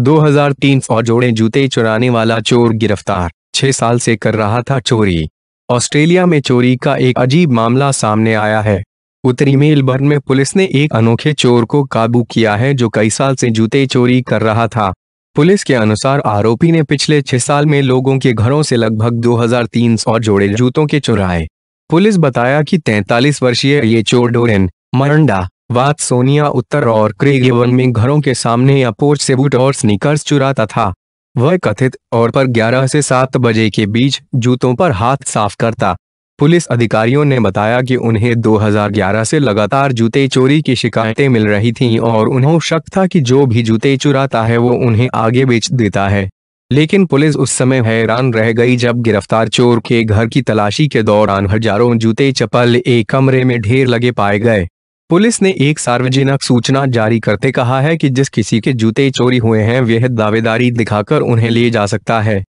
सौ जोड़े जूते चुराने वाला चोर गिरफ्तार छह साल से कर रहा था चोरी ऑस्ट्रेलिया में चोरी का एक अजीब मामला सामने आया है उत्तरी मेलबर्न में पुलिस ने एक अनोखे चोर को काबू किया है जो कई साल से जूते चोरी कर रहा था पुलिस के अनुसार आरोपी ने पिछले छह साल में लोगों के घरों से लगभग 2300 जोड़े जूतों के चुराए पुलिस बताया कि 43 वर्षीय ये चोर डोरेन मरंडा वाद सोनिया उत्तर और क्रेगेवन में घरों के सामने या पोर्च से बूट और स्नीकर्स चुराता था वह कथित और पर 11 से 7 बजे के बीच जूतों पर हाथ साफ करता पुलिस अधिकारियों ने बताया कि उन्हें 2011 से लगातार जूते चोरी की शिकायतें मिल रही थीं और उन्हें शक था कि जो भी जूते चुराता है वो उन्हें आगे बेच देता है लेकिन पुलिस उस समय हैरान रह गई जब गिरफ्तार चोर के घर की तलाशी के दौरान हजारों जूते चप्पल एक कमरे में ढेर लगे पाए गए पुलिस ने एक सार्वजनिक सूचना जारी करते कहा है कि जिस किसी के जूते चोरी हुए हैं वह दावेदारी दिखाकर उन्हें ले जा सकता है